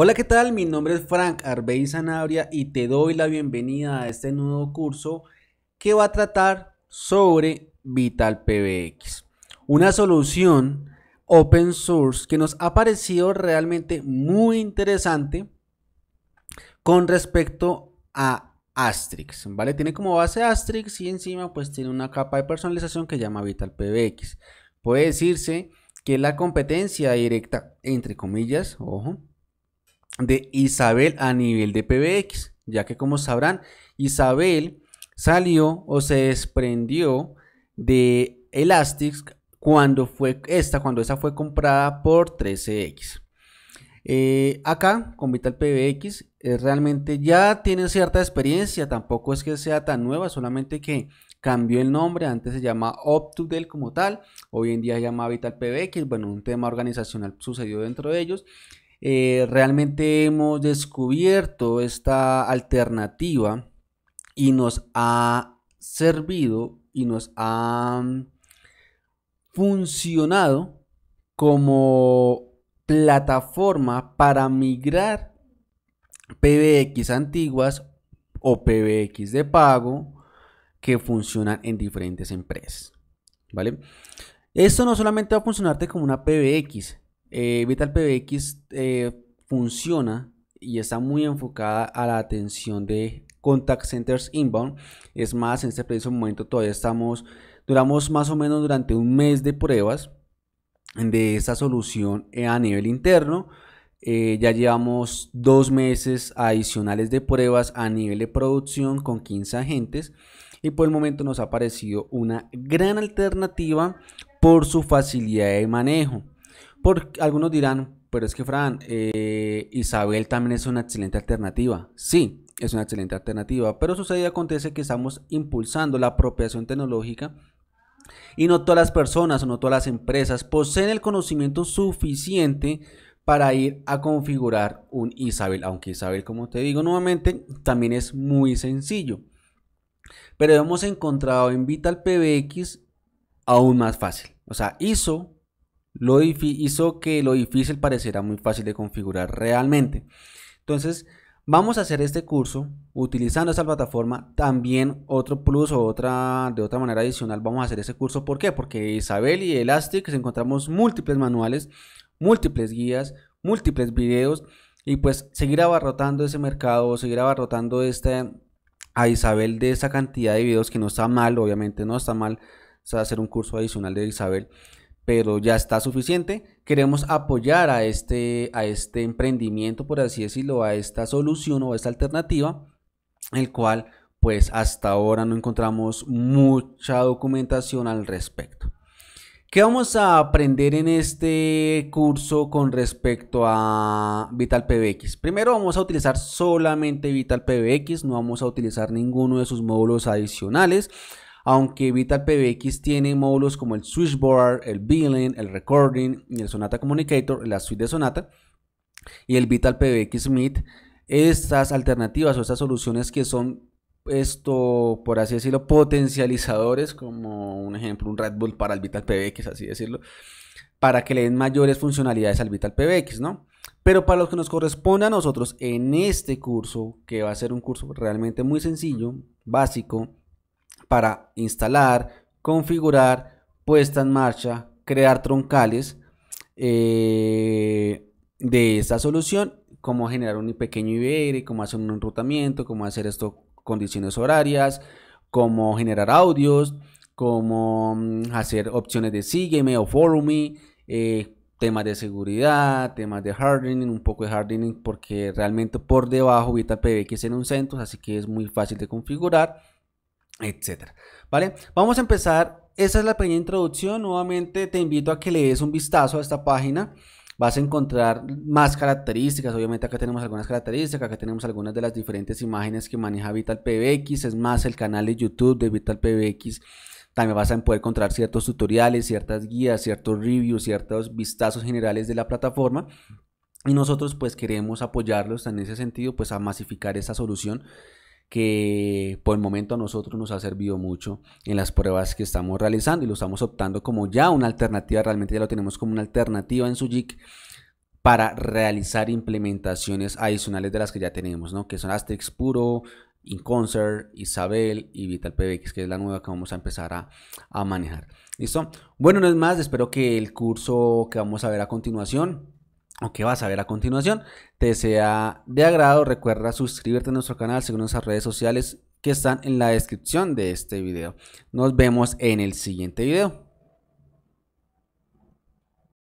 Hola, ¿qué tal? Mi nombre es Frank Arbey Sanabria y te doy la bienvenida a este nuevo curso que va a tratar sobre Vital PBX, una solución open source que nos ha parecido realmente muy interesante con respecto a Asterix, ¿vale? Tiene como base Asterix y encima pues tiene una capa de personalización que llama Vital PBX. Puede decirse que es la competencia directa, entre comillas, ojo, de Isabel a nivel de PBX, ya que como sabrán, Isabel salió o se desprendió de Elastic cuando fue esta, cuando esa fue comprada por 13X. Eh, acá con Vital PBX eh, realmente ya tiene cierta experiencia, tampoco es que sea tan nueva, solamente que cambió el nombre, antes se llama Optudel como tal, hoy en día se llama Vital PBX, bueno, un tema organizacional sucedió dentro de ellos eh, realmente hemos descubierto esta alternativa y nos ha servido y nos ha mm, funcionado como plataforma para migrar PBX antiguas o PBX de pago que funcionan en diferentes empresas. ¿Vale? Esto no solamente va a funcionarte como una PBX, eh, VitalPBX Vital eh, funciona y está muy enfocada a la atención de contact centers inbound. Es más, en este preciso momento todavía estamos, duramos más o menos durante un mes de pruebas de esta solución eh, a nivel interno. ya llevamos dos meses adicionales de pruebas a nivel de producción con 15 agentes y por el momento nos ha parecido una gran alternativa por su facilidad de manejo. Porque algunos dirán, pero es que Fran, eh, Isabel también es una excelente alternativa. Sí, es una excelente alternativa, pero sucede y acontece que estamos impulsando la apropiación tecnológica y no todas las personas o no todas las empresas poseen el conocimiento suficiente para ir a configurar un Isabel, aunque Isabel, como te digo nuevamente, también es muy sencillo. Pero hemos encontrado en Vital PBX aún más fácil. O sea, ISO lo hizo que lo difícil pareciera muy fácil de configurar realmente. Entonces, vamos a hacer este curso utilizando esta plataforma. También otro plus o otra, de otra manera adicional vamos a hacer ese curso. ¿Por qué? Porque Isabel y Elastic encontramos múltiples manuales, múltiples guías, múltiples videos y pues seguir abarrotando ese mercado, seguir abarrotando este, a Isabel de esa cantidad de videos que no está mal, obviamente no está mal sea, hacer un curso adicional de Isabel pero ya está suficiente. Queremos apoyar a este, a este emprendimiento, por así decirlo, a esta solución o a esta alternativa, el cual pues hasta ahora no encontramos mucha documentación al respecto. ¿Qué vamos a aprender en este curso con respecto a Vital PBX? Primero vamos a utilizar solamente Vital PBX, no vamos a utilizar ninguno de sus módulos adicionales. Aunque Vital PBX tiene módulos como el Switchboard, el Billing, el Recording y el Sonata Communicator, la suite de Sonata y el Vital PBX Meet, estas alternativas o estas soluciones que son esto, por así decirlo, potencializadores, como un ejemplo, un Red Bull para el Vital PBX, así decirlo, para que le den mayores funcionalidades al Vital PBX, ¿no? Pero para lo que nos corresponde a nosotros en este curso, que va a ser un curso realmente muy sencillo, básico, para instalar, configurar, puesta en marcha, crear troncales eh, de esta solución, como generar un pequeño IBR, cómo hacer un enrutamiento, cómo hacer esto condiciones horarias, cómo generar audios, cómo mm, hacer opciones de sígueme o follow me, eh, temas de seguridad, temas de hardening, un poco de hardening porque realmente por debajo VitaPBX en un centro, así que es muy fácil de configurar etcétera. ¿Vale? Vamos a empezar. Esa es la pequeña introducción. Nuevamente te invito a que le des un vistazo a esta página. Vas a encontrar más características. Obviamente acá tenemos algunas características. Acá tenemos algunas de las diferentes imágenes que maneja Vital Es más, el canal de YouTube de Vital También vas a poder encontrar ciertos tutoriales, ciertas guías, ciertos reviews, ciertos vistazos generales de la plataforma. Y nosotros pues queremos apoyarlos en ese sentido, pues a masificar esa solución que por el momento a nosotros nos ha servido mucho en las pruebas que estamos realizando y lo estamos optando como ya una alternativa, realmente ya lo tenemos como una alternativa en JIC para realizar implementaciones adicionales de las que ya tenemos, ¿no? que son Aztecs Puro, InConcert, Isabel y Vital PBX, que es la nueva que vamos a empezar a, a manejar. ¿Listo? Bueno, no es más, espero que el curso que vamos a ver a continuación o que vas a ver a continuación te sea de agrado, recuerda suscribirte a nuestro canal, según nuestras redes sociales que están en la descripción de este video. Nos vemos en el siguiente video.